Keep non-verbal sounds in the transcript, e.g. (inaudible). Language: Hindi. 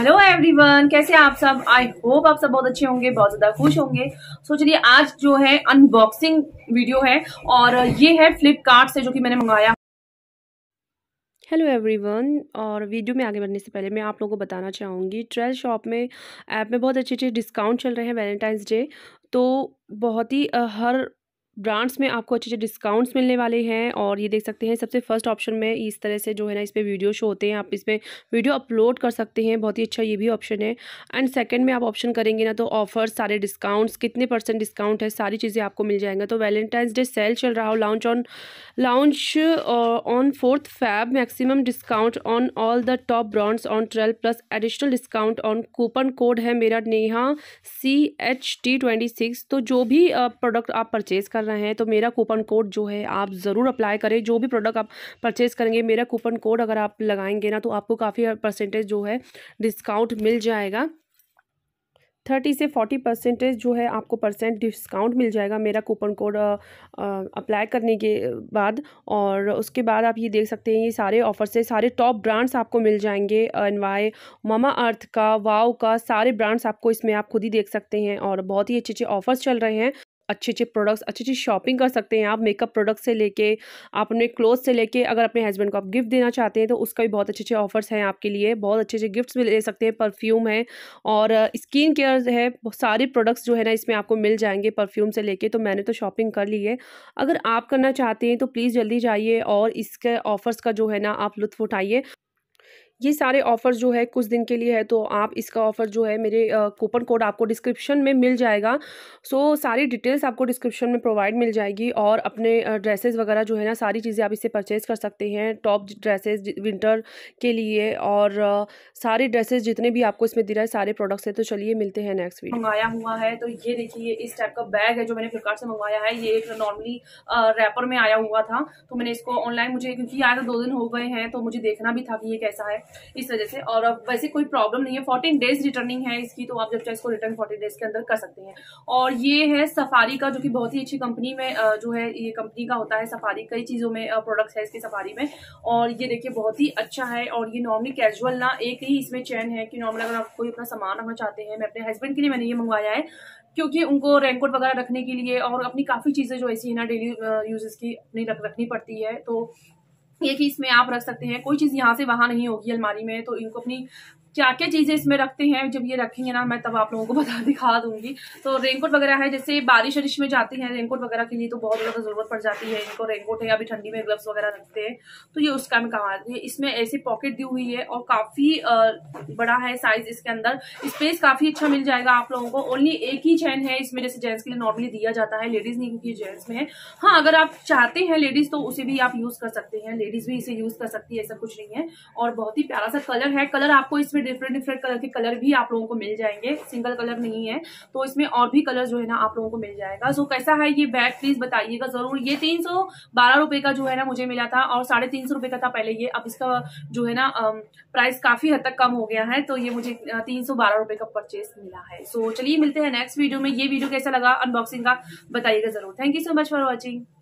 हेलो एवरीवन कैसे आप सब आई होप आप सब बहुत अच्छे होंगे बहुत ज़्यादा खुश होंगे सो चलिए आज जो है अनबॉक्सिंग वीडियो है और ये है फ्लिपकार्ट से जो कि मैंने मंगाया हेलो एवरीवन और वीडियो में आगे बढ़ने से पहले मैं आप लोगों को बताना चाहूँगी ट्रेल शॉप में ऐप में बहुत अच्छे अच्छे डिस्काउंट चल रहे हैं वैलेंटाइंस डे तो बहुत ही हर ब्रांड्स में आपको अच्छे अच्छे डिस्काउंट्स मिलने वाले हैं और ये देख सकते हैं सबसे फर्स्ट ऑप्शन में इस तरह से जो है ना इस पर वीडियो शो होते हैं आप इस पर वीडियो अपलोड कर सकते हैं बहुत ही अच्छा ये भी ऑप्शन है एंड सेकंड में आप ऑप्शन करेंगे ना तो ऑफर्स सारे डिस्काउंट्स कितने परसेंट डिस्काउंट है सारी चीज़ें आपको मिल जाएंगे तो वैलेंटाइंस डे सेल चल रहा हो launch on launch on fourth Feb maximum discount on all the top brands on twelve plus additional discount on coupon code है मेरा Neha C H T twenty six तो जो भी प्रोडक्ट आप परचेज़ कर कर रहे हैं तो मेरा कूपन कोड जो है आप ज़रूर अप्लाई करें जो भी प्रोडक्ट आप परचेज़ करेंगे मेरा कूपन कोड अगर आप लगाएंगे ना तो आपको काफ़ी परसेंटेज जो है डिस्काउंट मिल जाएगा थर्टी से फोर्टी परसेंटेज जो है आपको परसेंट डिस्काउंट मिल जाएगा मेरा कूपन कोड अप्लाई करने के बाद और उसके बाद आप ये देख सकते हैं ये सारे ऑफर से सारे टॉप ब्रांड्स आपको मिल जाएंगे एन वाई मामा अर्थ का वाओ का सारे ब्रांड्स आपको इसमें आप खुद ही देख सकते हैं और बहुत ही अच्छे अच्छे ऑफर्स चल रहे हैं अच्छे अच्छे प्रोडक्ट्स अच्छी अच्छी शॉपिंग कर सकते हैं आप मेकअप प्रोडक्ट से लेके आप अपने क्लोथ से लेके अगर अपने हस्बैंड को आप गिफ्ट देना चाहते हैं तो उसका भी बहुत अच्छे अच्छे ऑफर्स हैं आपके लिए बहुत अच्छे अच्छे गिफ्ट्स भी ले सकते हैं परफ्यूम है और स्किन केयर है सारे प्रोडक्ट्स जो है ना इसमें आपको मिल जाएंगे परफ्यूम से लेके तो मैंने तो शॉपिंग कर ली है अगर आप करना चाहते हैं तो प्लीज़ जल्दी जाइए और इसके ऑफर्स का जो है ना आप लुत्फ उठाइए ये सारे ऑफ़र्स जो है कुछ दिन के लिए है तो आप इसका ऑफ़र जो है मेरे कूपन कोड आपको डिस्क्रिप्शन में मिल जाएगा सो so, सारी डिटेल्स आपको डिस्क्रिप्शन में प्रोवाइड मिल जाएगी और अपने ड्रेसेस वगैरह जो है ना सारी चीज़ें आप इससे परचेज़ कर सकते हैं टॉप ड्रेसेस विंटर के लिए और सारे ड्रेसेस जितने भी आपको इसमें दे रहा है सारे प्रोडक्ट्स है तो चलिए मिलते हैं नेक्स्ट वीक मंगाया हुआ है तो ये देखिए इस टाइप का बैग है जो मैंने फ्लिपकार्ट से मंगवाया है ये एक नॉर्मली रैपर में आया हुआ था तो मैंने इसको ऑनलाइन मुझे क्योंकि आया था तो दो दिन हो गए हैं तो मुझे देखना भी था कि ये कैसा है इस वजह से और अब वैसे कोई प्रॉब्लम नहीं है फोर्टीन डेज रिटर्निंग है इसकी तो आप जब चाहे इसको रिटर्न फोर्टीन डेज के अंदर कर सकते हैं और ये है सफारी का जो कि बहुत ही अच्छी कंपनी में जो है ये कंपनी का होता है सफारी कई चीज़ों में प्रोडक्ट्स है इसकी सफारी में और ये देखिए बहुत ही अच्छा है और ये नॉर्मली कैजुअल ना एक ही इसमें चैन है कि नॉर्मल अगर आप कोई अपना सामान रखना चाहते हैं मैं अपने हस्बैंड के लिए मैंने ये मंगवाया है क्योंकि उनको रेनकोट वगैरह रखने के लिए और अपनी काफ़ी चीज़ें जो ऐसी है ना डेली यूजेस की अपनी रख रखनी पड़ती है तो ये चीज़ में आप रख सकते हैं कोई चीज़ यहाँ से वहाँ नहीं होगी अलमारी में तो इनको अपनी क्या क्या चीज़ें इसमें रखते हैं जब ये रखेंगे ना मैं तब आप लोगों को बता (laughs) दिखा दूंगी तो रेनकोट वगैरह है जैसे बारिश वरिश में जाते हैं रेनकोट वगैरह के लिए तो बहुत ज़्यादा ज़रूरत पड़ जाती है इनको रेनकोट है अभी ठंडी में ग्लव्स वगैरह रखते हैं तो ये उसका मैं काम आती है इसमें ऐसी पॉकेट दी हुई है और काफ़ी बड़ा है साइज इसके अंदर स्पेस काफ़ी अच्छा मिल जाएगा आप लोगों को ओनली एक ही चैन है इसमें जैसे जेंट्स के लिए नॉर्मली दिया जाता है लेडीज़ नहीं क्योंकि जेंट्स में है हाँ अगर आप चाहते हैं लेडीज़ तो उसे भी आप यूज़ कर सकते हैं लेडीज़ भी इसे यूज़ कर सकती है ऐसा कुछ नहीं है और बहुत ही प्यारा सा कलर है कलर आपको इसमें इसमें डिफरेंट डिफरेंट कलर के कलर भी आप लोगों को मिल जाएंगे सिंगल कलर नहीं है तो इसमें और भी कलर जो है ना आप लोगों को मिल जाएगा सो कैसा है ये बैग प्लीज बताइएगा जरूर ये तीन सौ बारह रुपए का जो है ना मुझे मिला था और साढ़े तीन सौ रुपए का था पहले ये अब इसका जो है ना प्राइस काफी हद तक कम हो गया है तो ये मुझे तीन सौ बारह रुपए का परचेस मिला है सो चलिए मिलते हैं नेक्स्ट वीडियो में ये वीडियो कैसा लगा अनबॉक्सिंग का बताइएगा जरूर thank you so much for watching